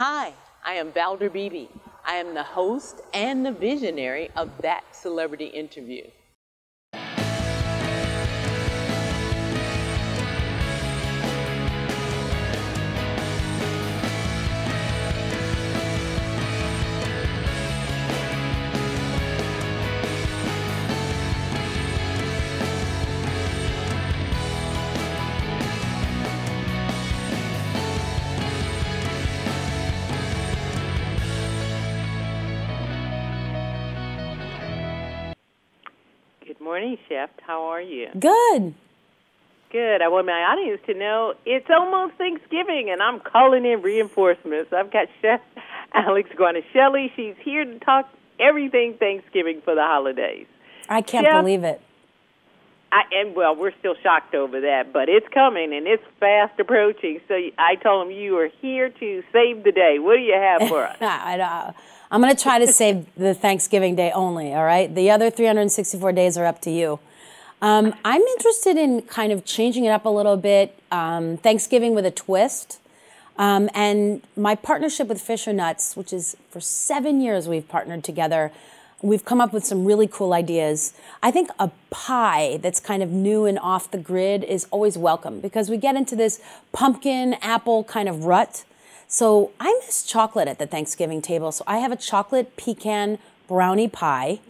Hi, I am Valder Beebe. I am the host and the visionary of That Celebrity Interview. morning shift. How are you? Good. Good. I want my audience to know it's almost Thanksgiving, and I'm calling in reinforcements. I've got Chef Alex Guanishelli. She's here to talk everything Thanksgiving for the holidays. I can't Chef, believe it. I and well, we're still shocked over that, but it's coming and it's fast approaching. So I told him you are here to save the day. What do you have for us? I, am going to try to save the Thanksgiving day only. All right, the other 364 days are up to you. Um, I'm interested in kind of changing it up a little bit. Um, Thanksgiving with a twist. Um, and my partnership with Fisher Nuts, which is for seven years we've partnered together, we've come up with some really cool ideas. I think a pie that's kind of new and off the grid is always welcome because we get into this pumpkin apple kind of rut. So I miss chocolate at the Thanksgiving table. So I have a chocolate pecan brownie pie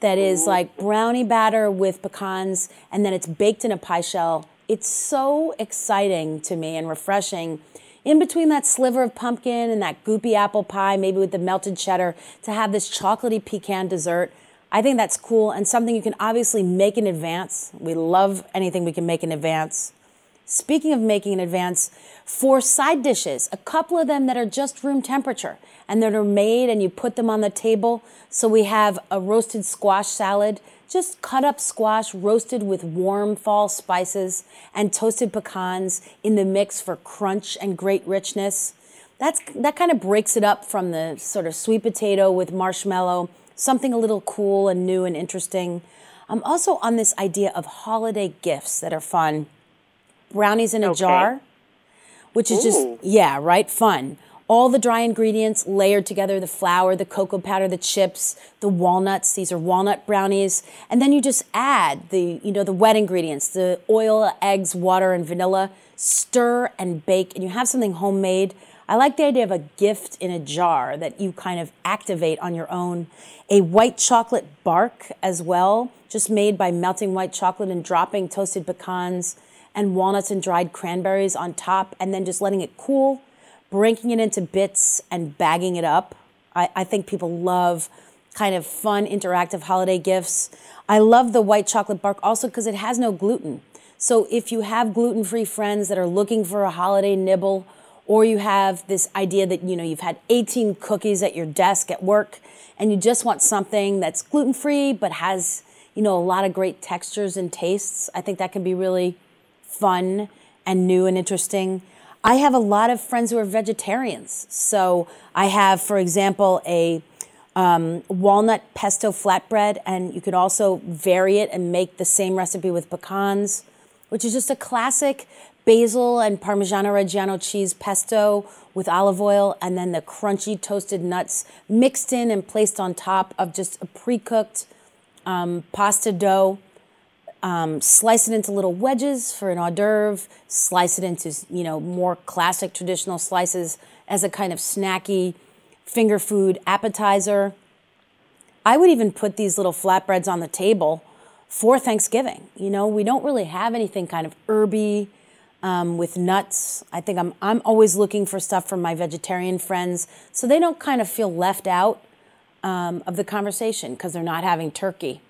that is like brownie batter with pecans and then it's baked in a pie shell. It's so exciting to me and refreshing in between that sliver of pumpkin and that goopy apple pie, maybe with the melted cheddar, to have this chocolaty pecan dessert. I think that's cool and something you can obviously make in advance. We love anything we can make in advance. Speaking of making in advance, for side dishes, a couple of them that are just room temperature and that are made and you put them on the table. So we have a roasted squash salad just cut up squash roasted with warm fall spices and toasted pecans in the mix for crunch and great richness. That's, that kind of breaks it up from the sort of sweet potato with marshmallow, something a little cool and new and interesting. I'm also on this idea of holiday gifts that are fun. Brownies in a okay. jar, which is Ooh. just, yeah, right, fun all the dry ingredients layered together the flour, the cocoa powder, the chips, the walnuts, these are walnut brownies, and then you just add the, you know, the wet ingredients, the oil, eggs, water and vanilla, stir and bake and you have something homemade. I like the idea of a gift in a jar that you kind of activate on your own. A white chocolate bark as well, just made by melting white chocolate and dropping toasted pecans and walnuts and dried cranberries on top and then just letting it cool breaking it into bits and bagging it up. I, I think people love kind of fun, interactive holiday gifts. I love the white chocolate bark also because it has no gluten. So if you have gluten free friends that are looking for a holiday nibble, or you have this idea that you know you've had 18 cookies at your desk at work and you just want something that's gluten free but has you know a lot of great textures and tastes i think that can be really fun and new and interesting I have a lot of friends who are vegetarians. So I have, for example, a um, walnut pesto flatbread, and you can also vary it and make the same recipe with pecans, which is just a classic basil and Parmigiano Reggiano cheese pesto with olive oil, and then the crunchy toasted nuts mixed in and placed on top of just a pre cooked um, pasta dough. Um, slice it into little wedges for an hors d'oeuvre, slice it into, you know, more classic traditional slices as a kind of snacky finger food appetizer. I would even put these little flatbreads on the table for Thanksgiving. You know, we don't really have anything kind of herby um, with nuts. I think I'm, I'm always looking for stuff from my vegetarian friends so they don't kind of feel left out um, of the conversation because they're not having turkey.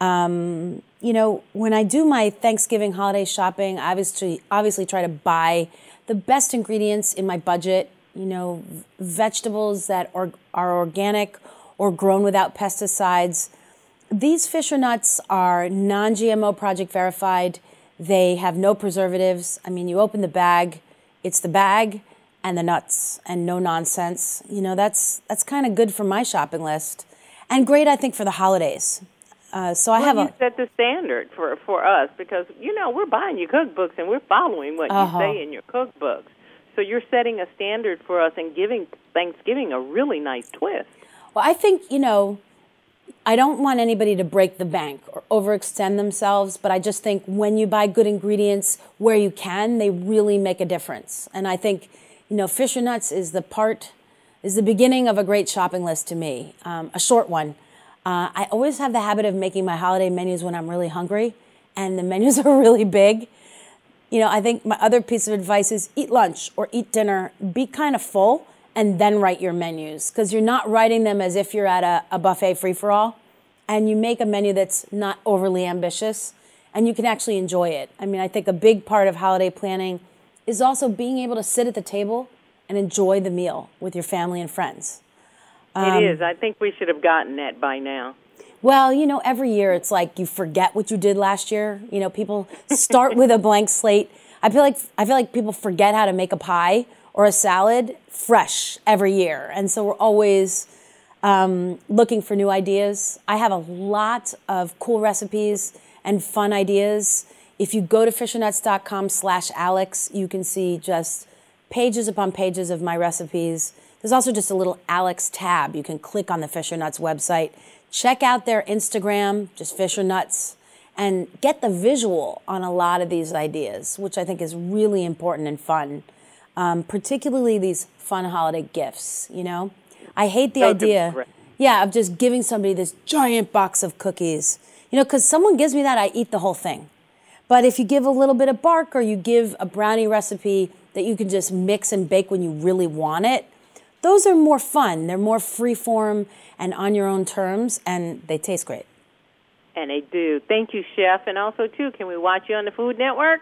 Um, you know, when I do my Thanksgiving holiday shopping, I obviously obviously try to buy the best ingredients in my budget, you know, vegetables that are, are organic or grown without pesticides. These Fisher nuts are non GMO project verified. They have no preservatives. I mean, you open the bag, it's the bag and the nuts and no nonsense. You know, that's, that's kind of good for my shopping list and great, I think, for the holidays uh, so well, I have you a, set the standard for for us because you know we're buying your cookbooks and we're following what uh-huh. you say uh-huh. in your cookbooks. So you're setting a standard for us and giving Thanksgiving a really nice twist. Well, I think you know I don't want anybody to break the bank or overextend themselves, but I just think when you buy good ingredients where you can, they really make a difference. And I think, you know, Fisher Nuts is the part, is the beginning of a great shopping list to me, um, a short one. Uh, I always have the habit of making my holiday menus when I'm really hungry, and the menus are really big. You know, I think my other piece of advice is eat lunch or eat dinner, be kind of full, and then write your menus because you're not writing them as if you're at a, a buffet free for all. And you make a menu that's not overly ambitious and you can actually enjoy it. I mean, I think a big part of holiday planning is also being able to sit at the table and enjoy the meal with your family and friends. Um, it is. I think we should have gotten that by now. Well, you know, every year it's like you forget what you did last year. You know, people start with a blank slate. I feel like I feel like people forget how to make a pie or a salad fresh every year, and so we're always um, looking for new ideas. I have a lot of cool recipes and fun ideas. If you go to fishernuts.com/alex, you can see just pages upon pages of my recipes there's also just a little Alex tab. You can click on the Fisher Nuts website, check out their Instagram, just Fisher Nuts, and get the visual on a lot of these ideas, which I think is really important and fun, um, particularly these fun holiday gifts, you know? I hate the so idea, yeah, of just giving somebody this giant box of cookies, you know, because someone gives me that, I eat the whole thing. But if you give a little bit of bark or you give a brownie recipe that you can just mix and bake when you really want it, those are more fun. They're more free form and on your own terms, and they taste great. And they do. Thank you, Chef. And also, too, can we watch you on the Food Network?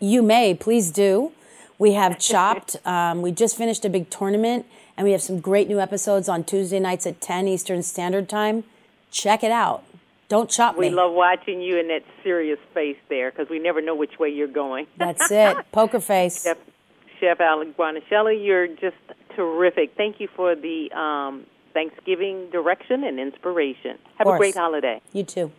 You may. Please do. We have Chopped. Um, we just finished a big tournament, and we have some great new episodes on Tuesday nights at 10 Eastern Standard Time. Check it out. Don't chop we me. We love watching you in that serious face there because we never know which way you're going. That's it. Poker face. Chef, Chef Alan Guanicelli, you're just terrific. Thank you for the um, Thanksgiving direction and inspiration. Have a great holiday. You too.